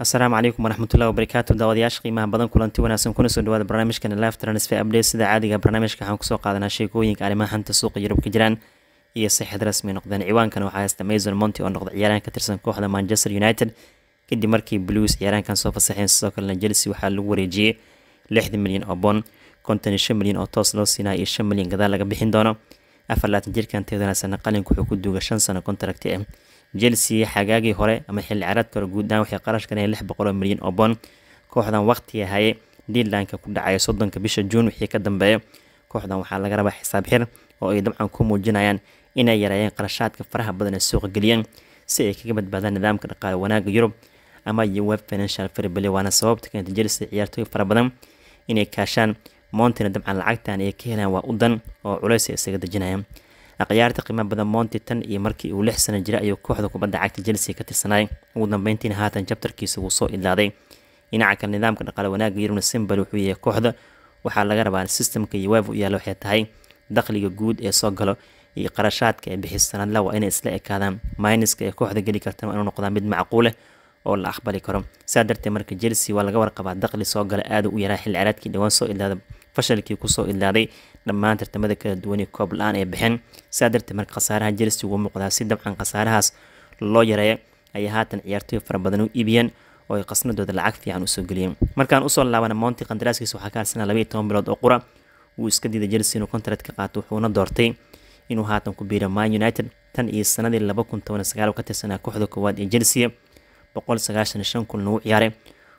asalaamu calaykum waraxmatullahi wabarakaatu daawadayaasha qiimaha badan kulanti wanaagsan kuna soo dhawaada barnaamijkan live transfer update sida caadiga barnaamijka waxaan kusoo qaadanaa sheekooyinka arrimaha hanta suuqa yurub ka jiraan iyo sixid rasmi noqdeen ciwaankan waxaa haysta mason monti oo noqda ciyaaraan ka tirsan kooxda manchester united kadib markii blues ciyaaraankan soo fasaxeen sidoo kalena chelsea waxaa lagu wareejiyey lixda milyan oo bond konton iyo shan milyan oo toos loo siinaya iyo shan milyan gadaal laga bixin doono afar jirkan teed wanaagsanna qalinka wuxuu ku duuga shan sano kontaragti ah chelsea xagaagii hore ama xilli caraadka hore guud ahaan waxay qarashkan ahayd lix boqol oo milyan oo bond kooxdan waqtiga haye deadlineka ku dhacaya soddonka bisha juun wixii ka dambeeya kooxdan waxaa laga rabaa xisaab xir oo ay dabcan ku muujinayaan inay yareeyeen qarashaadka faraha badan ee suuqa geliyeen si ay kaga badbaadaan nidaamka dhaqaale wanaaga yurub ama web financial firbali waana sababta keentay chelsea ciyaartooy fara badan inay kaashaan mountina dabcan lacagtan ay ka helaan waa udan oo culays ay isaga dejinayaan qiyaarta qiima badan monti tan iyo markii uu lix sano jira ayuu kooxda kubadda cagta chelsea ka tirsanay ugu dambeyntiina haatan jabtarkiisa wuu soo ilaaday dhinaca kale nidaamka dhaqaale wanaaga yurna simbal wuxuu yahay kooxda waxaa laga rabaa sistamka yuwef u yaalla waxay tahay dakhliga guud ee soo galo iyo qarashaadka ee bixis sanadla waa inay isla ekaadaan mayniska ee kooxda geli karta waa inuu noqdaa mid macquuleh oo la aqbali karo saa darteed marka chelsea waa laga warqabaa dakhli soo gala aada u yaraa xilli caraadkii dhowaan soo ilaada fashalkii kusoo idlaaday dhammaan tartamada kala duwanee koob la-aan ay bixin sidaa darteed marka khasaaraha jelsi ugu muuqdaa si dabcan khasaarahaas loo yareeya ayaa haatan ciyaartoy fara badan u iibiyeen oo ay qasnadooda lacag fiican usoo geliyeen markaan usoo laabana monti qandaraaskiisa waxaa ka harsanaa labaiyo toban bilood oo qura wuu iska diiday jelsi inuu contract ka qaato wuxuuna doortay inuu haatan ku biiro man united tan iyo sanadii laba kun toban sagaal ka tirsanaa kooxda koowaad ee jelsiya boqol sagaashan shan kulna u ciyaaray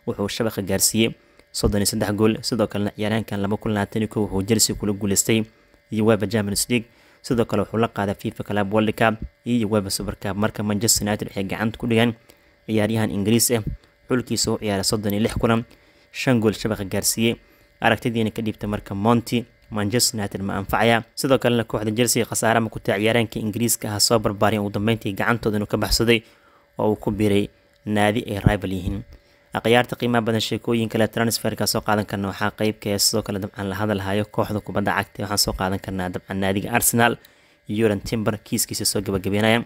wuxuu shabaqa gaarsiiyey soddon iyo saddex gool sidoo kalena ciyaaryaankan laba kun labaatan iyo kow wuxuu chelsea kula guuleystay iyo waaba champions league sidoo kale wuxuu la qaaday fifa club world cup iyo waaba supercup marka manchester united waxay gacanta ku dhigeen ciyaaryahan ingiriis ah xulkiisa u ciyaaray soddon iyo lix kulan shan gool shabaqa gaarsiiyey aragtidiina ka dhiibta marka monty manchester united ma anfacaya sidoo kalena kooxda chelsea khasaare ama kutaa ciyaaryaanka ingiriiska ah soo barbaariyan ugu dambeyntii gacantooda inuu ka baxsaday oo uu ku biray naadi ay rival yihiin akhyaarta qiimaha badan sheekooyinka le transferka soo qaadan karna waxaa qeyb kae ah sidoo kale dabcan la hadalhayo kooxda kubadda cagta waxaan soo qaadan karnaa dabcan naadiga arsenal yuran timber kiiskiisa soo gabagabeynaya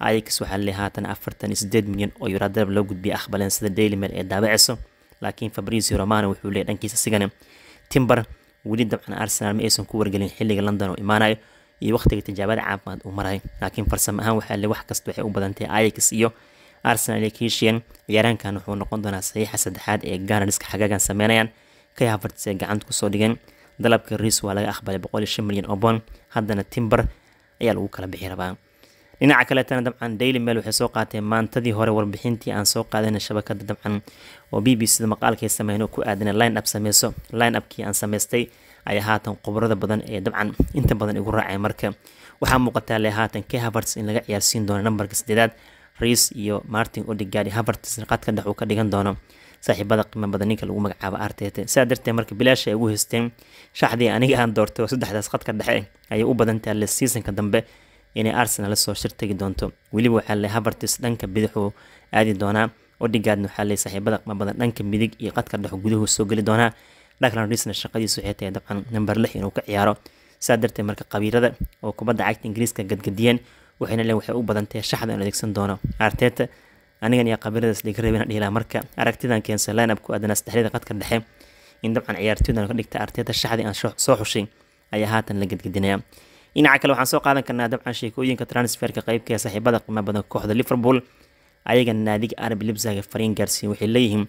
ayax waxaa le haatan afartan iyo sideed milyan oo yuraa darab loo gudbiyay aqbaleen sida daily mail ee daabaceyso laakiin fabrizio romano wuxuu leeyay dhankiisa sigana timber weli dabcan arsenal ma aysan ku wargelin xilliga london oo imaanayo iyo waqtiga tijaabada caafimaad uu marayo laakiin farsamo ahaan waxaa le wax kasta waxay u badantahay ayax iyo arsenal iyo kishian ciyaaraankan wuxuu noqon doonaa saxiixa saddexaad ee ganarska xagaagan sameynayaan kay hafartis ee gacanta kusoo dhigeen dalabka riis waa laga aqbalay boqol shan milyan oo bond haddana timber ayaa lagu kala bixi rabaa dhinaca kaleetana dabcan daily mail waxay soo qaateen maantadii hore warbixintii aan soo qaadanay shabakada dabcan oo b b c maqaalkay sameyn oo ku aadanay line up sameyso line upkii aan samaystay ayaa haatan khubarada badan ee dabcan inta badan igu raacay marka waxaa muuqataa le haatan k havertz in laga ciyaarsiin doono nambarka saddeedaad riis iyo martin odigadi havertz qadka dhex uu ka dhigan doono saaxiibada qiimo badan ninka lagu magacaabo artete sidaa darteed marka bilaasha ay ugu haysteen shaxdii aniga aan doortay oo saddexdaas qadka dhexe ayay u badantaha le seasonka dambe inay arsenal lasoo shirtagi doonto weliba waxaa le havertis dhanka bidix uu aadi doonaa odigaadna waxaa le saaxiibada qiimo badan dhanka midig iyo qadka dhex guduhu soo geli doonaa dhaklan riisna shaqadiisu waxay tahay dabcan namber lix inuu ka ciyaaro sidaa darteed marka qabiirada oo kubadda cagta ingiriiska gadgadiyeen waxayna len waxay u badan tahay shaxda aan adeegsan doono arteta anigan iyo qabiiladaas dhiga rabin dhihilaa marka aragtidan keensa linab ku aadana qadka dhexe in dabcan ciyaartooydan ka dhigta arteta shaxdii aan soo xushay ayaa haatan la gedgedinaya dhinaca kale waxaan soo qaadan karnaa dabcan sheekooyinka transferka qaybka saaxiibada qiimo badan kooxda liverpool ayaga naadiga arab libsaga fariin gaarsiin waxay leeyihiin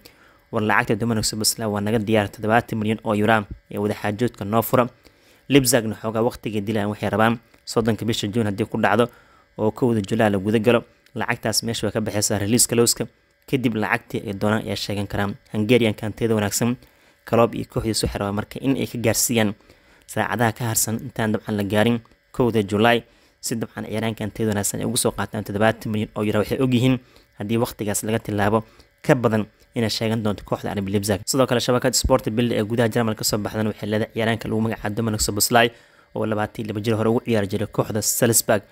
war lacagta dominic subasla waa naga diyaar toddobaatan milyan oo yuraa ee wadaxaajoodka noo fura libsagna xoogaa waqtiga dilan waxay rabaan soddonka bisha juun haddii ku dhacdo oo kowda julaa la guda lacagtaas meesha way ka baxeysaa raliiska lowska kadib lacagtii ay doonaan ayaa sheegan karaan hungarian kaanteeda wanaagsan kaloob iyo kooxdiisu xira marka in ay ka gaarsiiyaan saacadaha ka harsan intaan dabcan la gaarin kowda julaay si dabcan ciyaaraan kaanteeda wanaagsan ay ugu soo qaataan toddobaatan milyan oo yara waxay ogyihiin haddii wakhtigaas laga tilaabo ka badan inay sheegan doonto kooxda arabi libsag sidoo kale shabakad sport bilda ee gudaha jarmal kasoo baxdan waxay leedahay ciyaaraanka lagu magacaabo dominik soboslai oo labaatan iyo laba jir hore ugu ciyaari jiray kooxda salisburg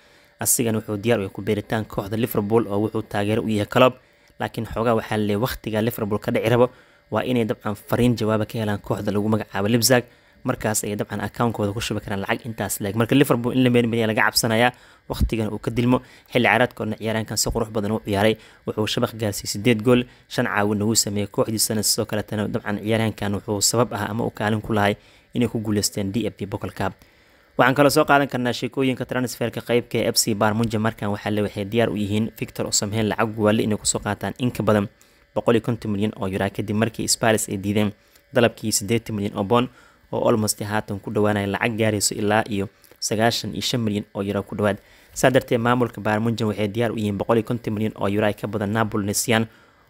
asigan wuxuu diyaar u yahay ku beeritaan kooxda liverpool oo wuxuu taageero u yahay club laakiin xoogaa waxaa le wakhtiga liverpool ka dhici rabo waa inay dabcan fariin jawaaba ka helaan kooxda lagu magacaabo libzag markaas ayay dabcan akawnkooda ku shubi karaan lacag intaas leeg marka liverpool in la meermariya laga cabsanayaa wakhtigan uu ka dilmo xilli caraadkoodna ciyaaraankan si qurux badan u ciyaaray wuxuu shabaq gaarsiiyey sideed gool shan caawin nagu sameeyey kooxdiisana sidoo kaletana dabcan ciyaaraankan wuxuu sabab ah ama u kaalin ku lahay inay ku guuleysteen d f b bokolkaab waxaan kaloo soo qaadan karnaa sheekooyinka transferka qeybka ee fc baarmunja markan waxaale waxay diyaar u yihiin victor osamheen lacag guwaale inay kusoo qaataan in ka badan milyan oo yuraa kadib markii sparis ay diideen dalabkii milyan oo boond oo olmost haatan ku dhawaanaya lacag gaarayso ilaa iyo milyan oo yuraa ku dhawaad saa darteed maamulka baarmunjan waxay diyaar u yihiin milyan oo yuraa ka badan napol nesian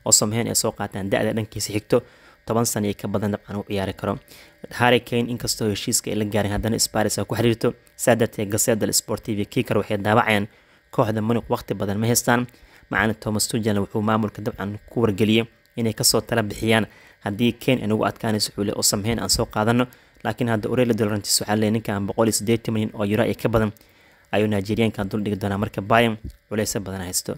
ay soo qaataan da-da dhankiisa xigto toban sano iyo ka badan dabcan u ciyaari karo harrikane inkastoo heshiiska ay la gaaren haddana Spurs ay ku xiriirto saa darteed Gazette del Sport TV kicker waxay daabaceen kooxda Munich waqti badan ma haystaan macana Thomas Tuchel wuxuu maamulka dabcan ku wargeliyay inay kasoo tala bixiyaan haddii Kane anagu adkaanayso xuule oo sameyn aan soo qaadano laakiin hadda Aurelio Dolorantis waxaa leeyahay ninkan 180 milyan oo euro ay ka badan ayuu Nigerianka dul dhigi doonaa marka Bayern culeysa badan haysto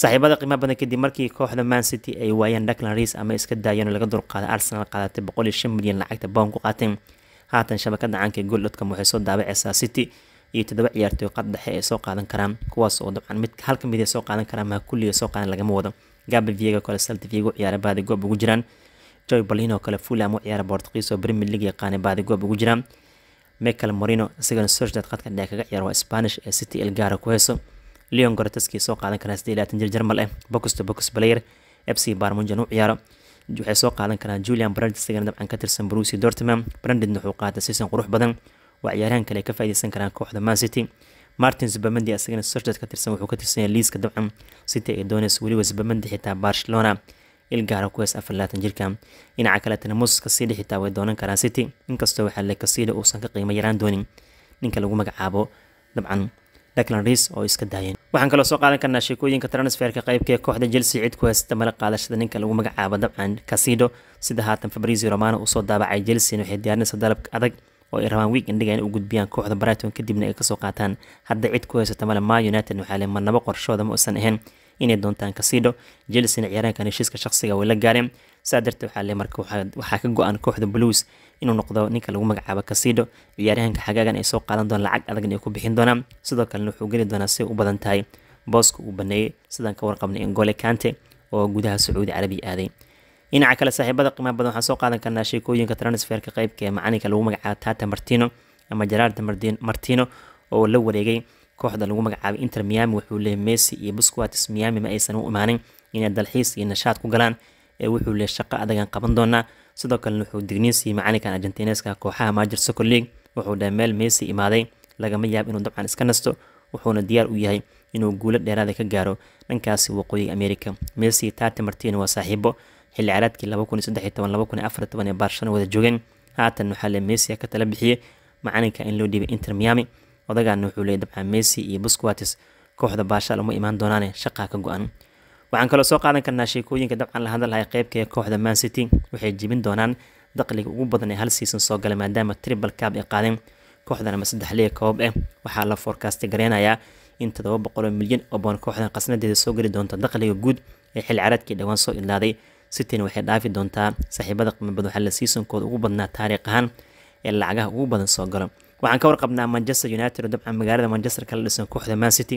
saaxiibada qiimaha badan kadib markii kooxda man city ay waayeen daklan riis ama iska daayeen oo laga dulqaaday arsenal qaadatay boqol iyo shan milyan lacagta bown ku qaateen haatan shabakada caanka gooldhadcom waxay soo daabaceysaa city iyo toddoba ciyaartooy qad dhexe ay soo qaadan karaan kuwaas oo dabcan mid hal kamid ay soo qaadan karaan maa kulliya soo qaadan lagama wado gabi viego kale salti viego ciyaara baadi goob ugu jiraan joy balin oo kale fulham u ciyaara bortqiis oo premier league yaqaanay baadi goob ugu jiraan michael morino isagana sociedad qadka dhexe kaga ciyaara waa spanish ee city elgara ku heyso leon gorataski soo qaadan karaan saddeed labaatan jir jarmal eh bocusto bocus player fc barmunjan u ciyaaro waxay soo qaadan karaan julian brandit isagana dabcan ka tirsan brusi dortman branditna wuxuu qaata season qurux badan waa ciyaaryahan kale ka faa'iideysan karaan kooxda man city martins bamandi asagana sorted ka tirsan wuxuu ka tirsan liiska dabcan city ee doonaysa weliba sbamandi xitaa barcelona ilgaara kuwees afar labaatan dhinaca kaletana moses kasiidha xitaa way doonan karaan city inkastoo waxaa le kasiidha uusan ka qiimo yaraan doonin ninka lagu magacaabo dabcan declan riis oo iska daayeen waxaan kaloo soo qaadan karnaa sheekooyinka transferka qaybkaee kooxda jelsea cid ku haysata mala qaadashada ninka lagu magacaabo dabcan casido sida haatan fabrizio romano uusoo daabacay chelsea waxay diyaarinaysa dalab adag oo ay rabaan wiig indhiga in u gudbiyaan kooxda brighton kadibna ay kasoo qaataan hadda cid ku haysata male ma united waxaa le marnabo qorshooda ma uusan ahayn inay doontaan casido jelsena ciyaaraankan heshiiska shaqsiga way la gaareen saa darteed waxaa le marka waxaa ka go-an kooxda blues inuu noqdo ninka lagu magacaabo kasiidho ciyaaryahanka xagaagan ay soo qaadan doonaan lacag adagna ay ku bixin doonaan sidoo kalena wuxuu geli doonaa say u badan tahay booska uu baneeyey sidaan ka warqabnay engole kante oo gudaha sacuudi carabiya aaday dhinaca kale saaxiibada qiimaha badan waxaan soo qaadan karnaa sheekooyinka transferka qeybka ee macalinka lagu magacaabo tata martino ama gerard martino oo la wareegay kooxda lagu magacaabay inter miami wuxuu leeyay messi iyo busquatis miami ma aysan u imaanin inay dalxiis iyo nashaad ku galaan ee wuxuu le shaqo adagan qaban doonaa sidoo kalena wuxuu digniin siiyey macalinkan argentineska kooxaha maajer socor league wuxuu dhaha meel meesi imaaday lagama yaab inuu dabcan iska nasto wuxuuna diyaar u yahay inuu guulo dheeraada ah ka gaaro dhankaasi waqooyiga america meesi tati martino waa saaxiibo xilli caraadkii ee barshana wada joogeen haatan waxaa le mesia ka tala bixiyey macalinka in loo dhiibay inter miami odagaana wuxuu leey dabcan meesi iyo busquatis kooxda baashaal uma imaan doonaane shaqaa ka go-an waxaan kaloo soo qaadan karnaa sheekooyinka dabcan la hadal lahay qeybka ee kooxda mancity waxay jebin doonaan daqliga ugu badan ee hal season soo galay maadaama triple cab ay qaadeen kooxdan ama saddex liga koob ah waxaa la forecast gareynayaa in toddoba boqol oo milyan oo boon kooxdan qasnadeeda soo geli doonta daqliga guud ee xil caraadkii dhowaan soo ilaaday cityna waxay dhaafi doontaa saaxiibada qiimabada waxaa la seasonkooda ugu badnaa taariikh ahaan ee lacagaha ugu badan soo galo waxaan ka warqabnaa manchester united oo dabcan magaalada manchester kala dhisan kooxda mancity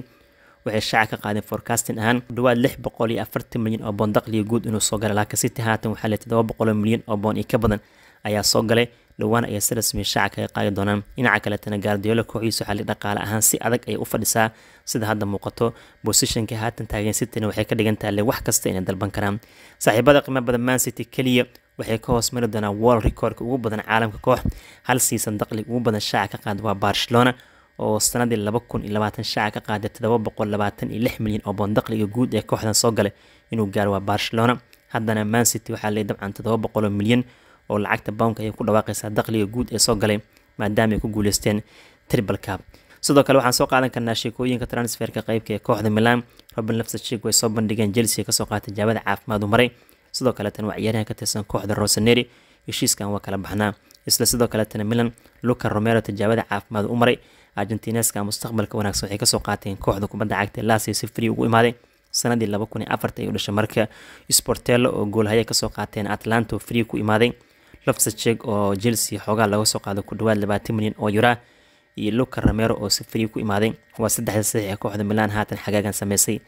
waxay shaaca ka qaadeen forecastin ahaan kudhawaad lix boqol iyo afartan milyan oo boon daqliga guud inuu soo gala laakiin city haatan waxaa le todoba boqoloo milyan oo boon iyo ka badan ayaa soo galay dhowaan ayaa si rasmiya shaaca kaga qaadi doonaan dhinaca kaletana gaardiyolo kooxdiisu xali dhaqaale ahaan si adag ayay u fadhisaa sida hadda muuqato bosishanka haatan taagan cityna waxay ka dhigan tahay le wax kasta inay dalban karaan saaxiibada qiimo badan man city keliya waxay ka hoos mari doonaan wall recordka ugu badan caalamka koox hal siisan daqli ugu badan shaaca ka qaad waa barcelona oo sanadii laba kun iyo labaatan shaaca ka qaaday todoba boqol labaatan iyo lix milyan oo boon dakhliga guud ee kooxdan soo galay inuu gaaro waa barcelona haddana man city waxaa leey dabcan toddoba boqoloo milyan oo lacagta bownka ayay ku dhawaaqaysaa dakhliga guud ee soo galay maadaama ay ku guuleysteen tribalkab sidoo kale waxaan soo qaadan karnaa sheekooyinka transferka qeybka ee kooxda milan robin lafsachigo ay soo bandhigeen chelsea kasoo qaatay jaabada caafimaad u maray sidoo kaleetan waa ciyaarahan ka tirsan kooxda rosaneri heshiiskan waa kala baxnaa isla sidoo kaleetana milan luca romero tijaabada caafimaad u maray argentineska mustaqbalka wanaagsan waxay kasoo qaateen kooxda kubadda cagta laasio si fri ugu imaaday sanadii laba kun iyo ay u dhashay marka sportello oo goolhaya kasoo qaateen atlanto free ku imaaday lofsajeg oo chelsea xoogaa laga soo qaado ku dhawaad labaatan milyan oo yuraa iyo luka ramero oo si free ku imaaday waa saddexda saxiix ee kooxda milan haatan xagaagan sameysay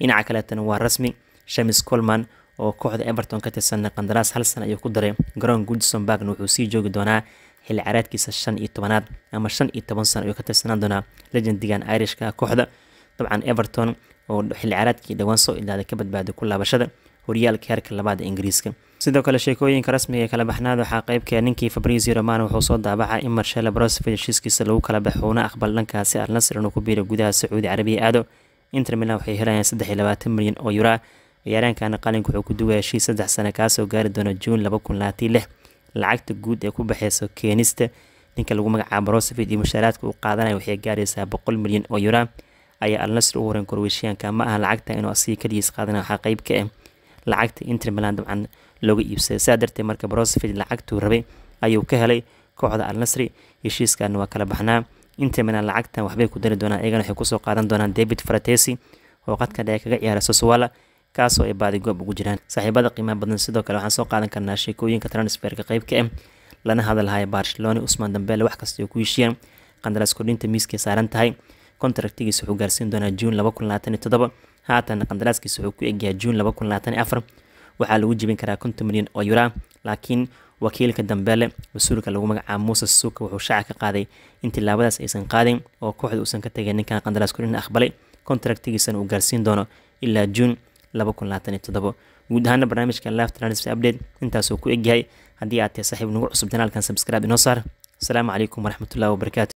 dhinaca kaleetana waa rasmi shamis colman oo kooxda everton ka tirsan qandaraas hal sana ayuu ku daray garoon goodson bargna wuxuu sii joogi doonaa xilli caraadkiisa shan iyo tobanaad ama shan iyo toban sano ayuu ka tirsanaan doonaa legendigan irishka kooxda dabcan everton oo xilli caraadkii dhowaan soo ilaaday ka badbaaday ku laabashada horyaalka heerka labaad ee ingiriiska sidoo kale sheekooyinka rasmiga ee kala baxnaad waxaa qeybka ah ninkii fabrizio romano wuxuu soo daabacay in marshelo brosovi heshiiskiisa lagu kala baxouna aqbal dhankaasi alnasr inuu ku biiro gudaha sacuudi carabiya aado inter waxay helayaan saddex iyo labaatan milyan oo yuraa ciyaareenkana qalinka wuxuu ku dugaya heshiis saddex sane kaasoo gaari doona juun laba kun labaatan lix lacagta guud ee ku baxeysa keenista ninka lagu magacaabo rosevit iyo mushaaraadka uu qaadanaya waxay gaaraysaa boqol milyan oo yura ayaa alnasr ugu horen korweeshiyaanka ma aha lacagta inuu asiga kaligiis qaadanaya waxaa qeyb ka ah lacagta intermilan dabcan looga iibsaday saa darteed marka rosevit lacagtuu rabay ayuu ka helay kooxda alnasri heshiiskaana waa kala baxnaa intermilan lacagtan waxbay ku dari doonaan iyagana waxay kusoo qaadan doonaan david faratesi oo qadka dheer kaga ciyaara soswala kaasoo ay baadigoob ugu jiraan saaxiibada qiimaha badan sidoo kale waxaan soo qaadan karnaa sheekooyinka transferka qayb ka ah lana hadalhaya barcelona usman dambele wax kasta ay ku heshiiyeen qandaraas kordhinta miiskay saaran tahay kontraktigiisa wuxuu gaarsiin doonaa juun haatan qandaraaskiisa wuxuu ku egyahay juun waxaa lagu jibin karaa konton milyan oo yuraa laakiin wakiilka dambele mas-uulka lagu magacaabo muses suuka wuxuu shaaca ka qaaday in tilaabadaas aysan qaadin oo kooxda uusan ka tegay ninkan qandaraas kordhin aqbalay kontraktigiisana uu gaarsiin doono ilaa juun guud ahaana barnaamijka laftrans update intaasuu ku egyahay haddii aad tahay saaxiib nagu cusub janaalkan sabscribe inoo saar asalaamu calaykum waraxmatullahi wabarakatu